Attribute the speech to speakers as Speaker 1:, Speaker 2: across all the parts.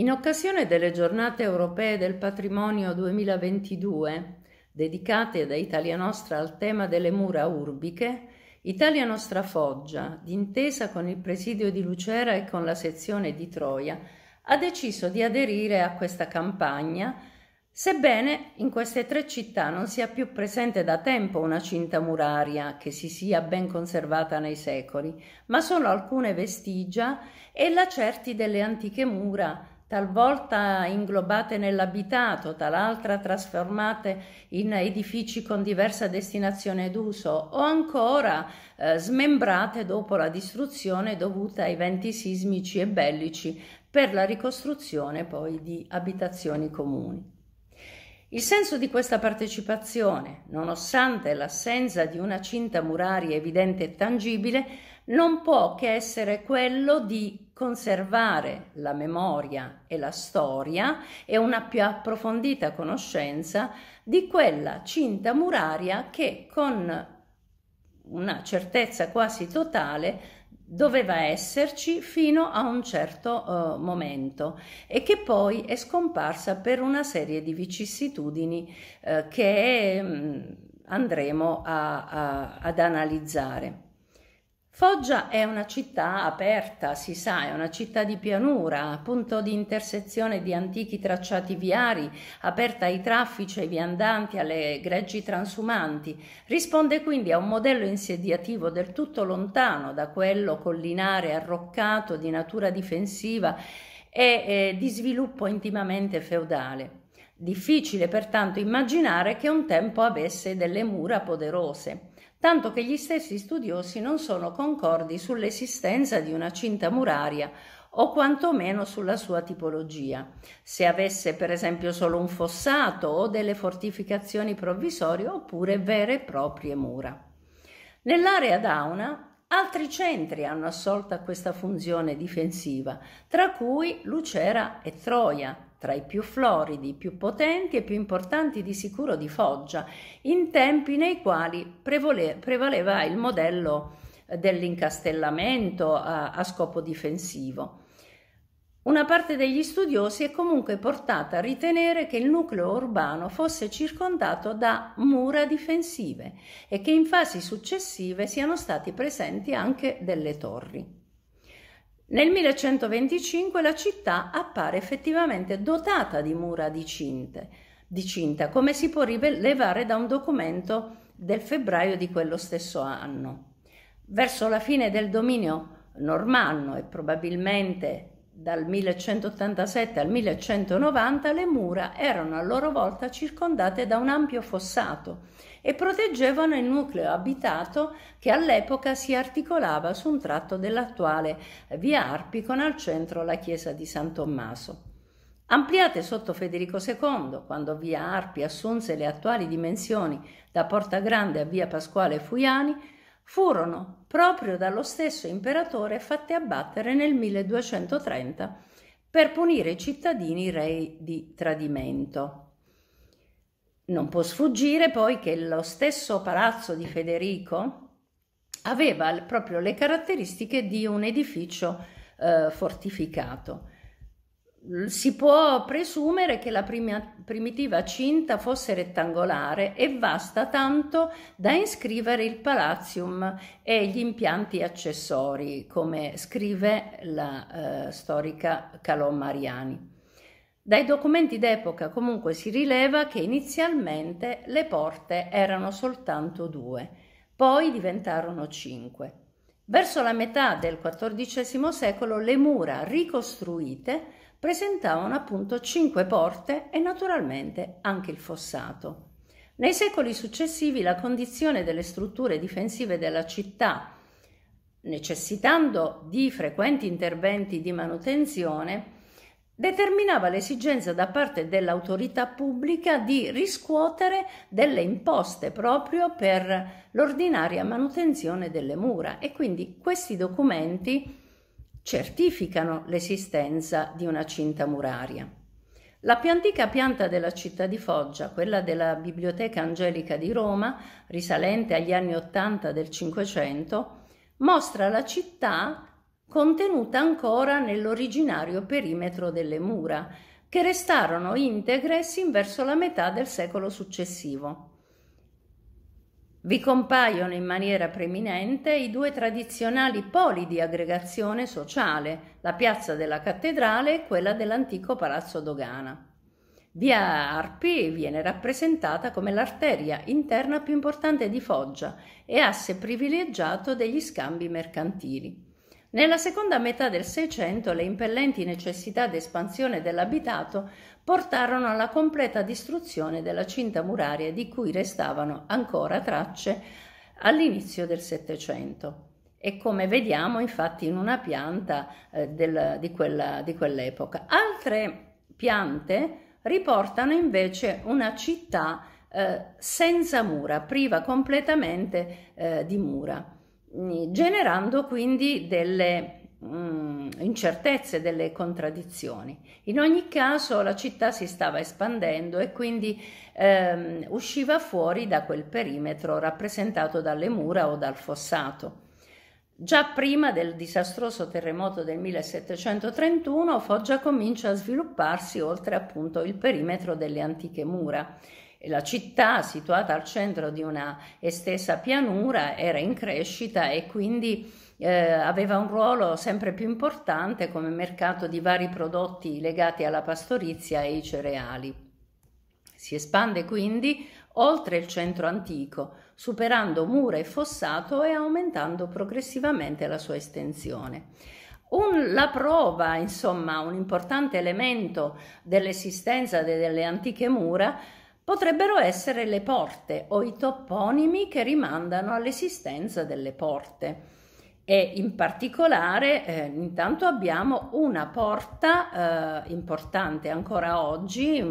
Speaker 1: In occasione delle giornate europee del patrimonio 2022, dedicate da Italia Nostra al tema delle mura urbiche, Italia Nostra Foggia, d'intesa con il presidio di Lucera e con la sezione di Troia, ha deciso di aderire a questa campagna, sebbene in queste tre città non sia più presente da tempo una cinta muraria che si sia ben conservata nei secoli, ma solo alcune vestigia e lacerti delle antiche mura talvolta inglobate nell'abitato, tal'altra trasformate in edifici con diversa destinazione d'uso o ancora eh, smembrate dopo la distruzione dovuta ai venti sismici e bellici per la ricostruzione poi di abitazioni comuni. Il senso di questa partecipazione, nonostante l'assenza di una cinta muraria evidente e tangibile, non può che essere quello di conservare la memoria e la storia e una più approfondita conoscenza di quella cinta muraria che con una certezza quasi totale doveva esserci fino a un certo uh, momento e che poi è scomparsa per una serie di vicissitudini uh, che um, andremo a, a, ad analizzare. Foggia è una città aperta, si sa, è una città di pianura, punto di intersezione di antichi tracciati viari, aperta ai traffici, ai viandanti, alle greggi transumanti. Risponde quindi a un modello insediativo del tutto lontano da quello collinare, arroccato, di natura difensiva e eh, di sviluppo intimamente feudale. Difficile pertanto immaginare che un tempo avesse delle mura poderose tanto che gli stessi studiosi non sono concordi sull'esistenza di una cinta muraria o quantomeno sulla sua tipologia. Se avesse per esempio solo un fossato o delle fortificazioni provvisorie oppure vere e proprie mura. Nell'area d'Auna altri centri hanno assolto a questa funzione difensiva, tra cui Lucera e Troia, tra i più floridi, più potenti e più importanti di sicuro di Foggia, in tempi nei quali prevole- prevaleva il modello eh, dell'incastellamento a, a scopo difensivo. Una parte degli studiosi è comunque portata a ritenere che il nucleo urbano fosse circondato da mura difensive e che in fasi successive siano stati presenti anche delle torri. Nel 1125 la città appare effettivamente dotata di mura di, cinte, di cinta, come si può rilevare da un documento del febbraio di quello stesso anno. Verso la fine del dominio normanno e probabilmente dal 1187 al 1190 le mura erano a loro volta circondate da un ampio fossato e proteggevano il nucleo abitato che all'epoca si articolava su un tratto dell'attuale via Arpi con al centro la chiesa di San Tommaso. Ampliate sotto Federico II, quando via Arpi assunse le attuali dimensioni da Porta Grande a via Pasquale Fuiani, furono proprio dallo stesso imperatore fatte abbattere nel 1230 per punire i cittadini rei di tradimento. Non può sfuggire poi che lo stesso palazzo di Federico aveva proprio le caratteristiche di un edificio eh, fortificato Mm, si può presumere che la prima, primitiva cinta fosse rettangolare e vasta tanto da iscrivere il palatium e gli impianti accessori, come scrive la eh, storica Calò Mariani. Dai documenti d'epoca comunque si rileva che inizialmente le porte erano soltanto due, poi diventarono cinque. Verso la metà del XIV secolo le mura ricostruite presentavano appunto cinque porte e naturalmente anche il fossato. Nei secoli successivi la condizione delle strutture difensive della città, necessitando di frequenti interventi di manutenzione, determinava l'esigenza da parte dell'autorità pubblica di riscuotere delle imposte proprio per l'ordinaria manutenzione delle mura e quindi questi documenti certificano l'esistenza di una cinta muraria. La più antica pianta della città di Foggia, quella della Biblioteca Angelica di Roma, risalente agli anni 80 del Cinquecento, mostra la città contenuta ancora nell'originario perimetro delle mura, che restarono integre sin verso la metà del secolo successivo. Vi compaiono in maniera preminente i due tradizionali poli di aggregazione sociale, la piazza della cattedrale e quella dell'antico palazzo Dogana. Via Arpi viene rappresentata come l'arteria interna più importante di Foggia e asse privilegiato degli scambi mercantili. Nella seconda metà del Seicento le impellenti necessità di espansione dell'abitato portarono alla completa distruzione della cinta muraria di cui restavano ancora tracce all'inizio del Settecento. E come vediamo infatti in una pianta eh, del, di, quella, di quell'epoca. Altre piante riportano invece una città eh, senza mura, priva completamente eh, di mura generando quindi delle mh, mm, incertezze, delle contraddizioni. In ogni caso la città si stava espandendo e quindi ehm, usciva fuori da quel perimetro rappresentato dalle mura o dal fossato. Già prima del disastroso terremoto del 1731 Foggia comincia a svilupparsi oltre appunto il perimetro delle antiche mura la città, situata al centro di una estesa pianura, era in crescita e quindi eh, aveva un ruolo sempre più importante come mercato di vari prodotti legati alla pastorizia e ai cereali. Si espande quindi oltre il centro antico, superando mura e fossato e aumentando progressivamente la sua estensione. Un, la prova, insomma, un importante elemento dell'esistenza delle antiche mura potrebbero essere le porte o i toponimi che rimandano all'esistenza delle porte. E in particolare eh, intanto abbiamo una porta eh, importante ancora oggi, mh,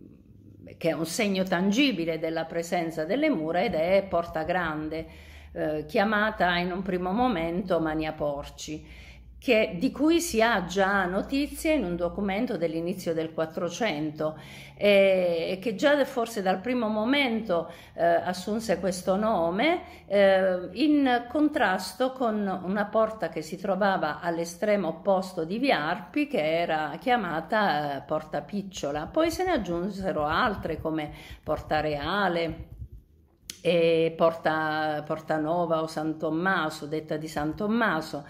Speaker 1: mm, che è un segno tangibile della presenza delle mura ed è Porta Grande, eh, chiamata in un primo momento Mania Porci che, di cui si ha già notizia in un documento dell'inizio del 400 e, eh, e che già forse dal primo momento eh, assunse questo nome eh, in contrasto con una porta che si trovava all'estremo opposto di Viarpi che era chiamata eh, Porta Picciola. Poi se ne aggiunsero altre come Porta Reale, e Porta, Porta Nova o San Tommaso, detta di San Tommaso.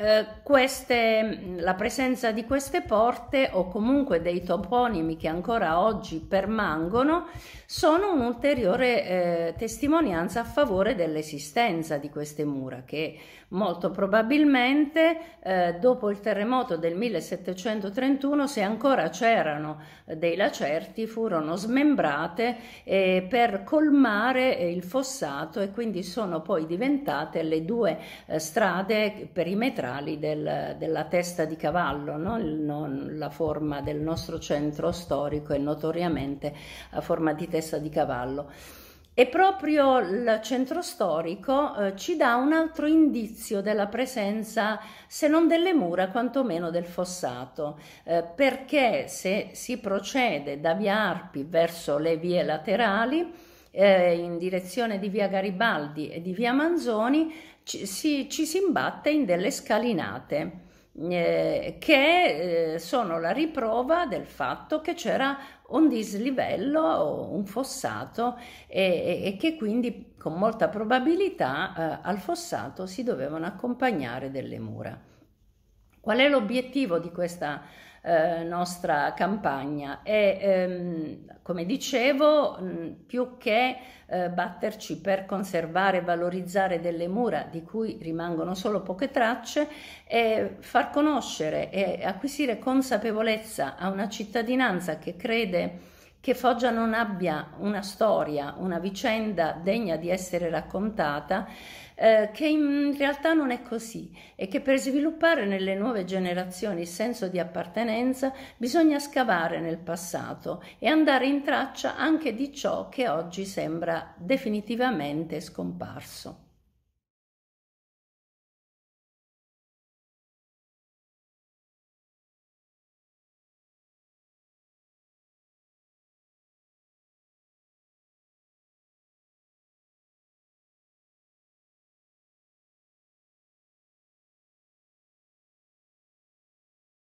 Speaker 1: Eh, queste, mm, la presenza di queste porte o comunque dei toponimi che ancora oggi permangono sono un'ulteriore eh, testimonianza a favore dell'esistenza di queste mura che molto probabilmente eh, dopo il terremoto del 1731 se ancora c'erano eh, dei lacerti furono smembrate eh, per colmare il fossato e quindi sono poi diventate le due strade perimetrali centrali del, della testa di cavallo, no? Il, non, la forma del nostro centro storico è notoriamente a forma di testa di cavallo. E proprio il centro storico eh, ci dà un altro indizio della presenza, se non delle mura, quantomeno del fossato, eh, perché se si procede da via Arpi verso le vie laterali, eh, in direzione di via Garibaldi e di via Manzoni, ci si, ci si imbatte in delle scalinate. Eh, che eh, sono la riprova del fatto che c'era un dislivello, un fossato e, e, che quindi con molta probabilità eh, al fossato si dovevano accompagnare delle mura. Qual è l'obiettivo di questa eh, nostra campagna e ehm, come dicevo mm, più che eh, batterci per conservare e valorizzare delle mura di cui rimangono solo poche tracce e far conoscere e acquisire consapevolezza a una cittadinanza che crede che Foggia non abbia una storia, una vicenda degna di essere raccontata, eh, che in realtà non è così e che per sviluppare nelle nuove generazioni il senso di appartenenza bisogna scavare nel passato e andare in traccia anche di ciò che oggi sembra definitivamente scomparso.